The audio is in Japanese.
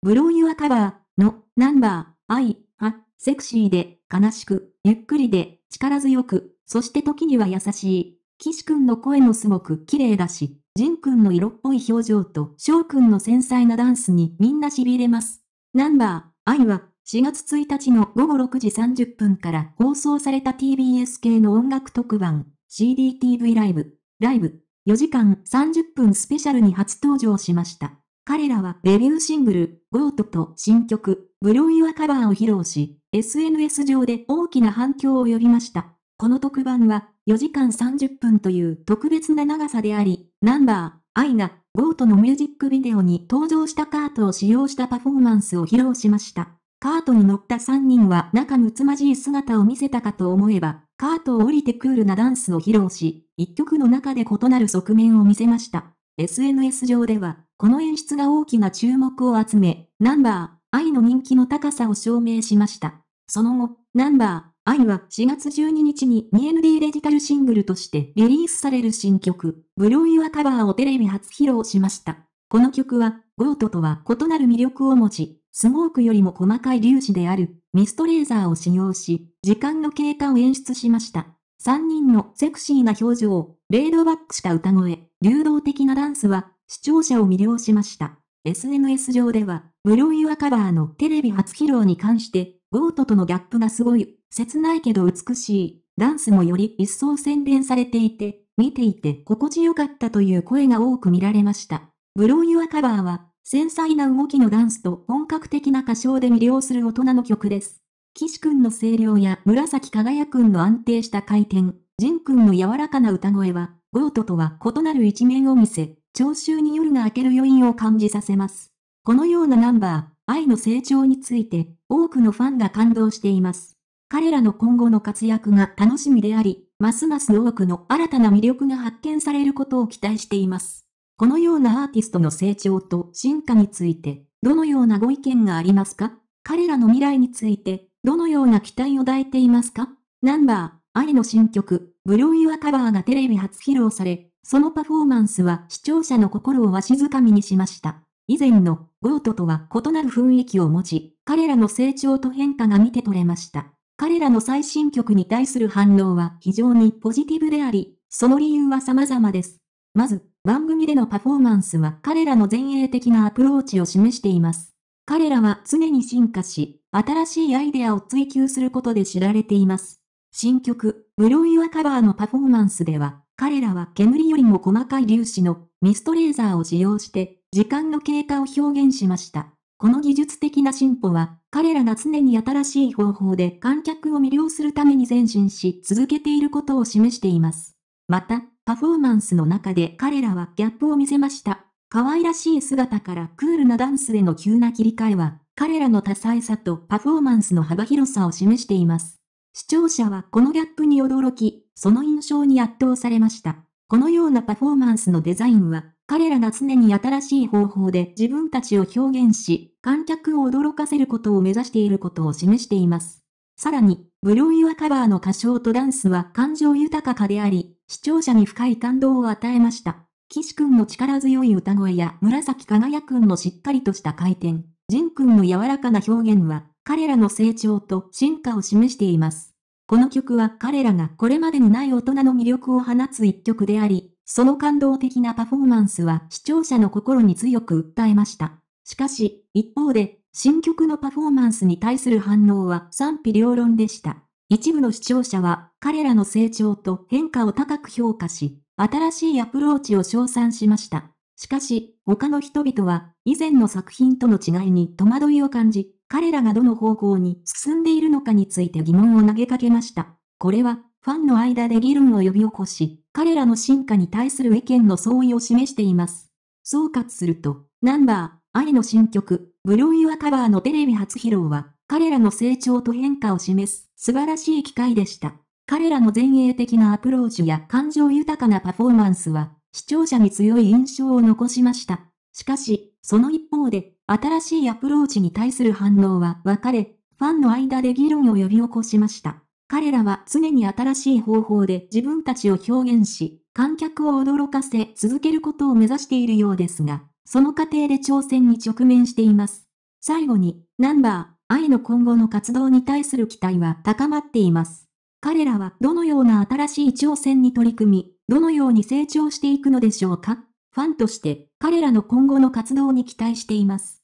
ブローユアカバーのナンバー、愛、は、セクシーで、悲しく、ゆっくりで、力強く、そして時には優しい。岸くんの声もすごく綺麗だし、ジンくんの色っぽい表情と翔くんの繊細なダンスにみんな痺れます。ナンバー、愛は、4月1日の午後6時30分から放送された TBS 系の音楽特番、CDTV ライブ、ライブ、4時間30分スペシャルに初登場しました。彼らはデビューシングル、ゴートと新曲、ブロイワカバーを披露し、SNS 上で大きな反響を呼びました。この特番は4時間30分という特別な長さであり、ナンバー、アイがゴートのミュージックビデオに登場したカートを使用したパフォーマンスを披露しました。カートに乗った3人は仲睦まじい姿を見せたかと思えば、カートを降りてクールなダンスを披露し、一曲の中で異なる側面を見せました。SNS 上では、この演出が大きな注目を集め、ナンバー、愛の人気の高さを証明しました。その後、ナンバー、愛は4月12日に 2ND デジタルシングルとしてリリースされる新曲、ブローイワ・カバーをテレビ初披露しました。この曲は、ゴートとは異なる魅力を持ち、スモークよりも細かい粒子であるミストレーザーを使用し、時間の経過を演出しました。3人のセクシーな表情、レードバックした歌声、流動的なダンスは視聴者を魅了しました。SNS 上では、無料アカバーのテレビ初披露に関して、ゴートとのギャップがすごい、切ないけど美しい、ダンスもより一層洗練されていて、見ていて心地よかったという声が多く見られました。ブローユアカバーは、繊細な動きのダンスと本格的な歌唱で魅了する大人の曲です。岸くんの声量や紫輝くんの安定した回転、仁くんの柔らかな歌声は、ゴートとは異なる一面を見せ、聴衆に夜が明ける余韻を感じさせます。このようなナンバー、愛の成長について、多くのファンが感動しています。彼らの今後の活躍が楽しみであり、ますます多くの新たな魅力が発見されることを期待しています。このようなアーティストの成長と進化について、どのようなご意見がありますか彼らの未来について、どのような期待を抱いていますかナンバー、愛の新曲、ブロイワカバーがテレビ初披露され、そのパフォーマンスは視聴者の心をわしづかみにしました。以前のゴートとは異なる雰囲気を持ち、彼らの成長と変化が見て取れました。彼らの最新曲に対する反応は非常にポジティブであり、その理由は様々です。まず、番組でのパフォーマンスは彼らの前衛的なアプローチを示しています。彼らは常に進化し、新しいアイデアを追求することで知られています。新曲、ロイはカバーのパフォーマンスでは、彼らは煙よりも細かい粒子のミストレーザーを使用して時間の経過を表現しました。この技術的な進歩は彼らが常に新しい方法で観客を魅了するために前進し続けていることを示しています。また、パフォーマンスの中で彼らはギャップを見せました。可愛らしい姿からクールなダンスへの急な切り替えは、彼らの多彩さとパフォーマンスの幅広さを示しています。視聴者はこのギャップに驚き、その印象に圧倒されました。このようなパフォーマンスのデザインは、彼らが常に新しい方法で自分たちを表現し、観客を驚かせることを目指していることを示しています。さらに、ブロイワカバーの歌唱とダンスは感情豊かかであり、視聴者に深い感動を与えました。岸くんの力強い歌声や紫輝くんのしっかりとした回転、仁くんの柔らかな表現は、彼らの成長と進化を示しています。この曲は彼らがこれまでにない大人の魅力を放つ一曲であり、その感動的なパフォーマンスは視聴者の心に強く訴えました。しかし、一方で、新曲のパフォーマンスに対する反応は賛否両論でした。一部の視聴者は彼らの成長と変化を高く評価し、新しいアプローチを称賛しました。しかし、他の人々は、以前の作品との違いに戸惑いを感じ、彼らがどの方向に進んでいるのかについて疑問を投げかけました。これは、ファンの間で議論を呼び起こし、彼らの進化に対する意見の相違を示しています。総括すると、ナンバー、愛の新曲、ブロイワカバーのテレビ初披露は、彼らの成長と変化を示す素晴らしい機会でした。彼らの前衛的なアプローチや感情豊かなパフォーマンスは、視聴者に強い印象を残しました。しかし、その一方で、新しいアプローチに対する反応は分かれ、ファンの間で議論を呼び起こしました。彼らは常に新しい方法で自分たちを表現し、観客を驚かせ続けることを目指しているようですが、その過程で挑戦に直面しています。最後に、ナンバー、愛の今後の活動に対する期待は高まっています。彼らはどのような新しい挑戦に取り組み、どのように成長していくのでしょうかファンとして彼らの今後の活動に期待しています。